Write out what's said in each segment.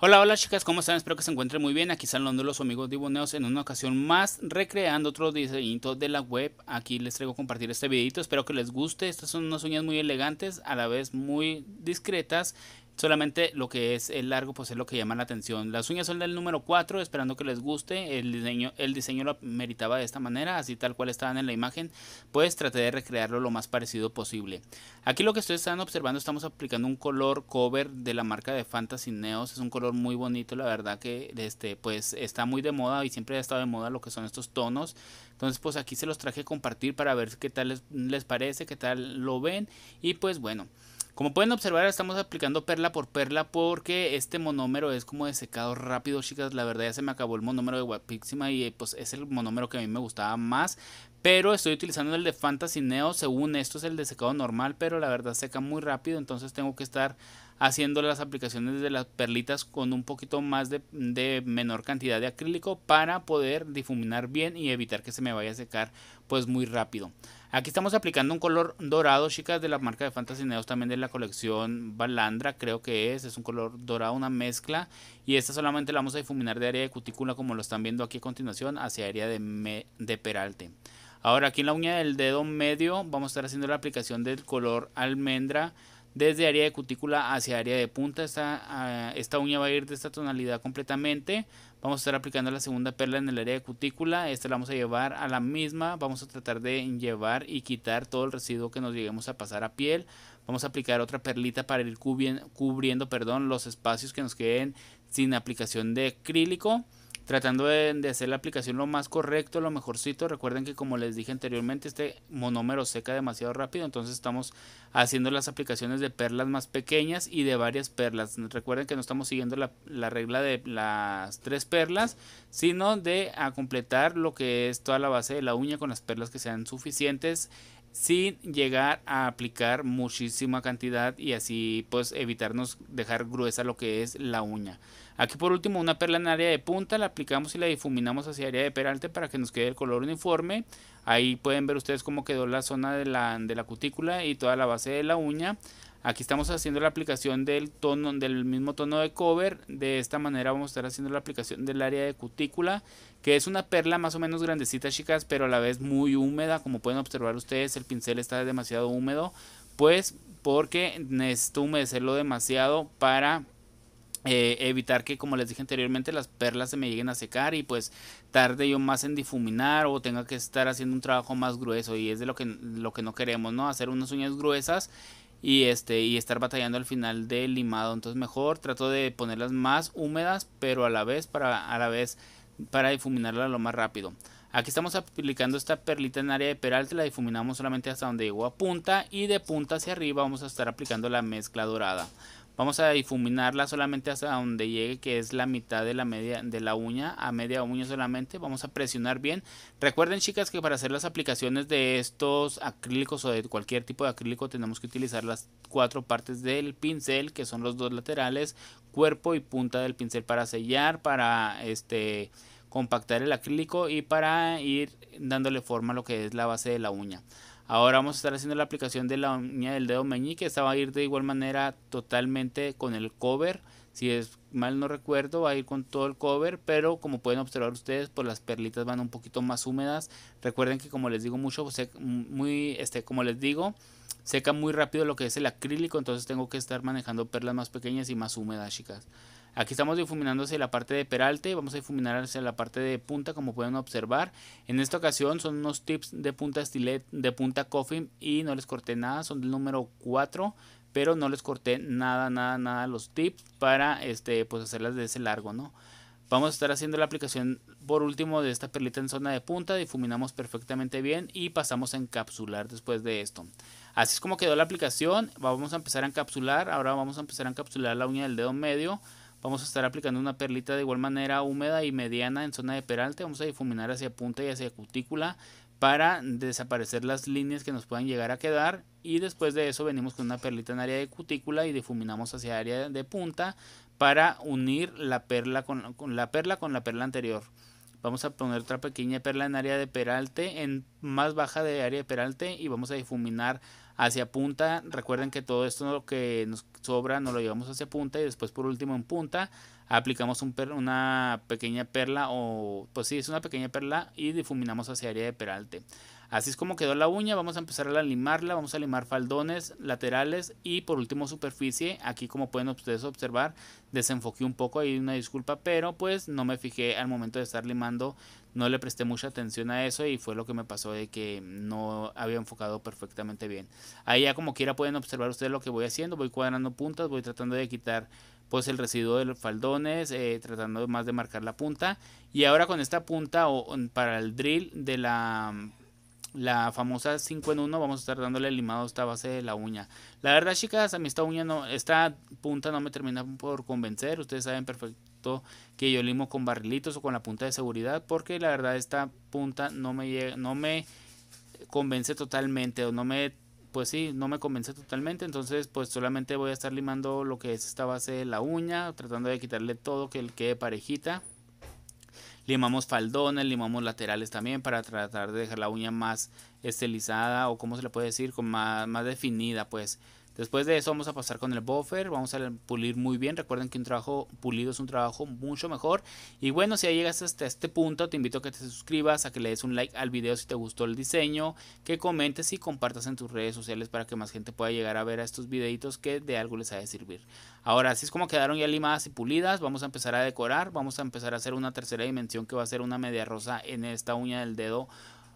Hola, hola chicas, ¿cómo están? Espero que se encuentren muy bien. Aquí están los amigos diboneos en una ocasión más recreando otro diseñito de la web. Aquí les traigo a compartir este videito, espero que les guste. Estas son unas uñas muy elegantes, a la vez muy discretas Solamente lo que es el largo pues es lo que llama la atención. Las uñas son del número 4, esperando que les guste. El diseño, el diseño lo meritaba de esta manera, así tal cual estaban en la imagen. Pues traté de recrearlo lo más parecido posible. Aquí lo que ustedes están observando, estamos aplicando un color cover de la marca de Fantasy Neos. Es un color muy bonito, la verdad que este, pues está muy de moda y siempre ha estado de moda lo que son estos tonos. Entonces pues aquí se los traje a compartir para ver qué tal les, les parece, qué tal lo ven. Y pues bueno. Como pueden observar, estamos aplicando perla por perla porque este monómero es como de secado rápido, chicas. La verdad ya se me acabó el monómero de Wapixima y eh, pues es el monómero que a mí me gustaba más. Pero estoy utilizando el de Fantasy Neo, según esto es el de secado normal, pero la verdad seca muy rápido, entonces tengo que estar haciendo las aplicaciones de las perlitas con un poquito más de, menor cantidad de acrílico para poder difuminar bien y evitar que se me vaya a secar pues muy rápido. Aquí estamos aplicando un color dorado, chicas, de la marca de Fantasy también de la colección Balandra, creo que es, es un color dorado, una mezcla. Y esta solamente la vamos a difuminar de área de cutícula, como lo están viendo aquí a continuación, hacia área de, de peralte. Ahora aquí en la uña del dedo medio vamos a estar haciendo la aplicación del color almendra desde área de cutícula hacia área de punta. Esta, ah, esta uña va a ir de esta tonalidad completamente. Vamos a estar aplicando la segunda perla en el área de cutícula. Esta la vamos a llevar a la misma. Vamos a tratar de llevar y quitar todo el residuo que nos lleguemos a pasar a piel. Vamos a aplicar otra perlita para ir cubriendo, cubriendo perdón, los espacios que nos queden sin aplicación de acrílico tratando de, hacer la aplicación lo más correcto, lo mejorcito. Recuerden que como les dije anteriormente, este monómero seca demasiado rápido, entonces estamos haciendo las aplicaciones de perlas más pequeñas y de varias perlas. Recuerden que no estamos siguiendo la, regla de las tres perlas, sino de a completar lo que es toda la base de la uña con las perlas que sean suficientes sin llegar a aplicar muchísima cantidad y así pues evitarnos dejar gruesa lo que es la uña. Aquí por último una perla en área de punta, la aplicamos y la difuminamos hacia área de peralte para que nos quede el color uniforme. Ahí pueden ver ustedes cómo quedó la zona de la, de la cutícula y toda la base de la uña. Aquí estamos haciendo la aplicación del tono, del mismo tono de cover. De esta manera vamos a estar haciendo la aplicación del área de cutícula, que es una perla más o menos grandecita, chicas, pero a la vez muy húmeda. Como pueden observar ustedes, el pincel está demasiado húmedo, pues porque necesito humedecerlo demasiado para eh, evitar que, como les dije anteriormente, las perlas se me lleguen a secar y pues tarde yo más en difuminar o tenga que estar haciendo un trabajo más grueso y es de lo que, lo que no queremos, ¿no? Hacer unas uñas gruesas y este y estar batallando al final del limado entonces mejor trato de ponerlas más húmedas pero a la vez para a la vez para difuminarla lo más rápido aquí estamos aplicando esta perlita en área de peralte la difuminamos solamente hasta donde llegó a punta y de punta hacia arriba vamos a estar aplicando la mezcla dorada Vamos a difuminarla solamente hasta donde llegue, que es la mitad de la, media, de la uña, a media uña solamente. Vamos a presionar bien. Recuerden chicas que para hacer las aplicaciones de estos acrílicos o de cualquier tipo de acrílico tenemos que utilizar las cuatro partes del pincel, que son los dos laterales, cuerpo y punta del pincel para sellar, para este compactar el acrílico y para ir dándole forma a lo que es la base de la uña. Ahora vamos a estar haciendo la aplicación de la uña del dedo meñique. Esta va a ir de igual manera totalmente con el cover. Si es mal no recuerdo, va a ir con todo el cover, pero como pueden observar ustedes, pues las perlitas van un poquito más húmedas. Recuerden que como les digo mucho, pues, muy este como les digo, Seca muy rápido lo que es el acrílico, entonces tengo que estar manejando perlas más pequeñas y más húmedas, chicas. Aquí estamos difuminando hacia la parte de peralte, vamos a difuminar hacia la parte de punta como pueden observar. En esta ocasión son unos tips de punta estilet, de punta coffin y no les corté nada, son del número 4, pero no les corté nada, nada, nada los tips para este, pues hacerlas de ese largo, ¿no? Vamos a estar haciendo la aplicación por último de esta perlita en zona de punta, difuminamos perfectamente bien y pasamos a encapsular después de esto. Así es como quedó la aplicación. Vamos a empezar a encapsular. Ahora vamos a empezar a encapsular la uña del dedo medio. Vamos a estar aplicando una perlita de igual manera húmeda y mediana en zona de peralte. Vamos a difuminar hacia punta y hacia cutícula para desaparecer las líneas que nos puedan llegar a quedar. Y después de eso venimos con una perlita en área de cutícula y difuminamos hacia área de punta para unir la perla con, la perla con la perla anterior vamos a poner otra pequeña perla en área de peralte, en más baja de área de peralte y vamos a difuminar hacia punta. Recuerden que todo esto lo que nos sobra no lo llevamos hacia punta y después por último en punta aplicamos una pequeña perla o pues sí, es una pequeña perla y difuminamos hacia área de peralte. Así es como quedó la uña, vamos a empezar a limarla, vamos a limar faldones, laterales y por último superficie, aquí como pueden ustedes observar, desenfoqué un poco, ahí una disculpa, pero pues no me fijé al momento de estar limando, no le presté mucha atención a eso y fue lo que me pasó de que no había enfocado perfectamente bien. Ahí ya como quiera pueden observar ustedes lo que voy haciendo, voy cuadrando puntas, voy tratando de quitar pues el residuo de los faldones, eh, tratando más de marcar la punta. Y ahora con esta punta o, para el drill de la, la famosa 5 en 1 vamos a estar dándole limado a esta base de la uña. La verdad chicas, a mí esta uña no, esta punta no me termina por convencer. Ustedes saben perfecto que yo limo con barrilitos o con la punta de seguridad porque la verdad esta punta no me, no me convence totalmente o no me pues sí, no me convence totalmente, entonces pues solamente voy a estar limando lo que es esta base de la uña, tratando de quitarle todo que quede parejita. Limamos faldones, limamos laterales también para tratar de dejar la uña más estilizada o como se le puede decir, con más, más definida pues. Después de eso vamos a pasar con el buffer, vamos a pulir muy bien, recuerden que un trabajo pulido es un trabajo mucho mejor. Y bueno, si ya llegas hasta este punto, te invito a que te suscribas, a que le des un like al video si te gustó el diseño, que comentes y compartas en tus redes sociales para que más gente pueda llegar a ver a estos videitos que de algo les ha de servir. Ahora, así es como quedaron ya limadas y pulidas, vamos a empezar a decorar, vamos a empezar a hacer una tercera dimensión que va a ser una media rosa en esta uña del dedo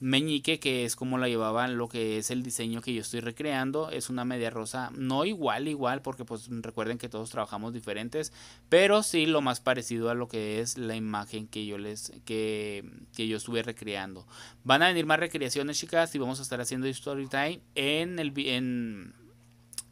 meñique, que es como la llevaban lo que es el diseño que yo estoy recreando. Es una media rosa, no igual, igual, porque pues recuerden que todos trabajamos diferentes, pero sí lo más parecido a lo que es la imagen que yo les, que, yo estuve recreando. Van a venir más recreaciones, chicas, y vamos a estar haciendo story time en el, en,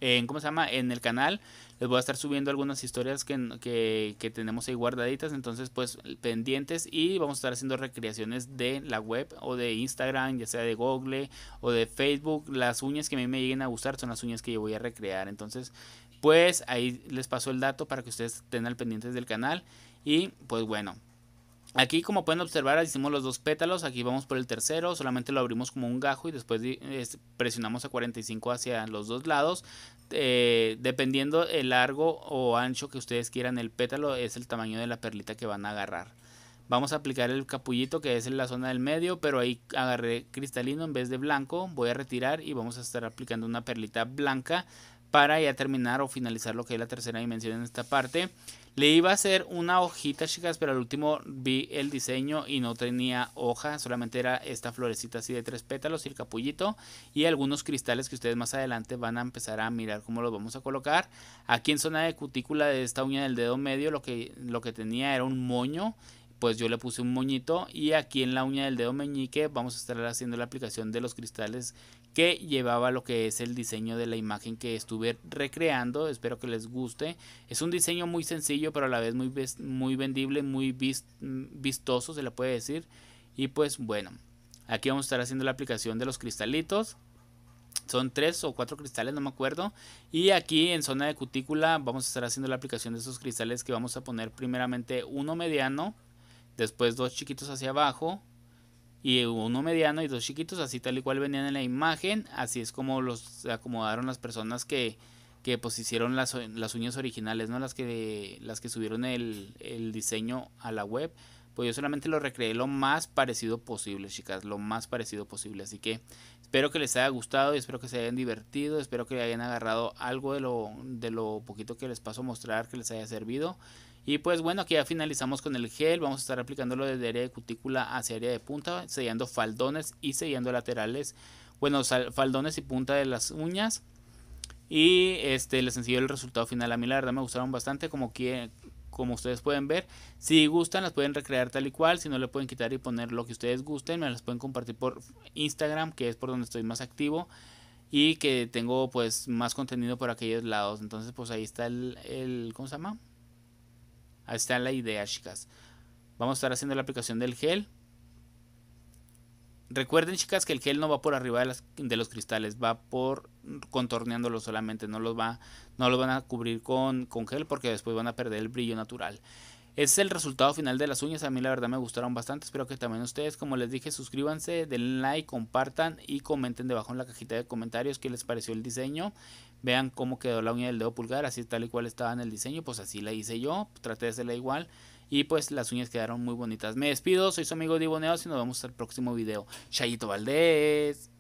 en ¿cómo se llama? En el canal les voy a estar subiendo algunas historias que, que, tenemos ahí guardaditas, entonces pues pendientes y vamos a estar haciendo recreaciones de la web o de Instagram, ya sea de Google o de Facebook. Las uñas que a mí me lleguen a gustar son las uñas que yo voy a recrear, entonces pues ahí les paso el dato para que ustedes tengan pendientes del canal y pues bueno. Aquí como pueden observar hicimos los dos pétalos, aquí vamos por el tercero, solamente lo abrimos como un gajo y después presionamos a 45 hacia los dos lados. Eh, dependiendo el largo o ancho que ustedes quieran el pétalo es el tamaño de la perlita que van a agarrar. Vamos a aplicar el capullito que es en la zona del medio, pero ahí agarré cristalino en vez de blanco. Voy a retirar y vamos a estar aplicando una perlita blanca para ya terminar o finalizar lo que es la tercera dimensión en esta parte. Le iba a hacer una hojita, chicas, pero al último vi el diseño y no tenía hoja, solamente era esta florecita así de tres pétalos y el capullito y algunos cristales que ustedes más adelante van a empezar a mirar cómo los vamos a colocar. Aquí en zona de cutícula de esta uña del dedo medio lo que, lo que tenía era un moño pues yo le puse un moñito y aquí en la uña del dedo meñique vamos a estar haciendo la aplicación de los cristales que llevaba lo que es el diseño de la imagen que estuve recreando. Espero que les guste. Es un diseño muy sencillo, pero a la vez muy, muy vendible, muy vistoso, se le puede decir. Y pues bueno, aquí vamos a estar haciendo la aplicación de los cristalitos. Son tres o cuatro cristales, no me acuerdo. Y aquí en zona de cutícula vamos a estar haciendo la aplicación de esos cristales que vamos a poner primeramente uno mediano después dos chiquitos hacia abajo y uno mediano y dos chiquitos, así tal y cual venían en la imagen, así es como los acomodaron las personas que, que pues, hicieron las, uñas originales, ¿no? Las que, las que subieron el, diseño a la web. Pues yo solamente lo recreé lo más parecido posible, chicas, lo más parecido posible. Así que espero que les haya gustado y espero que se hayan divertido, espero que hayan agarrado algo de lo, de lo poquito que les paso a mostrar, que les haya servido. Y pues bueno, aquí ya finalizamos con el gel. Vamos a estar aplicándolo desde área de cutícula hacia área de punta, sellando faldones y sellando laterales. Bueno, faldones y punta de las uñas. Y este les enseño el resultado final. A mí la verdad me gustaron bastante. Como, que, como ustedes pueden ver, si gustan las pueden recrear tal y cual. Si no le pueden quitar y poner lo que ustedes gusten. Me las pueden compartir por Instagram, que es por donde estoy más activo y que tengo pues más contenido por aquellos lados. Entonces pues ahí está el, el ¿cómo se llama? Ahí está la idea, chicas. Vamos a estar haciendo la aplicación del gel. Recuerden, chicas, que el gel no va por arriba de, los cristales, va por contorneándolo solamente. No los, va, no los van a cubrir con, con gel porque después van a perder el brillo natural. Ese es el resultado final de las uñas. A mí la verdad me gustaron bastante. Espero que también ustedes, como les dije, suscríbanse, denle like, compartan y comenten debajo en la cajita de comentarios qué les pareció el diseño. Vean cómo quedó la uña del dedo pulgar, así tal y cual estaba en el diseño. Pues así la hice yo. Traté de hacerla igual. Y pues las uñas quedaron muy bonitas. Me despido, soy su amigo Diboneos y nos vemos al próximo video. Chayito Valdés.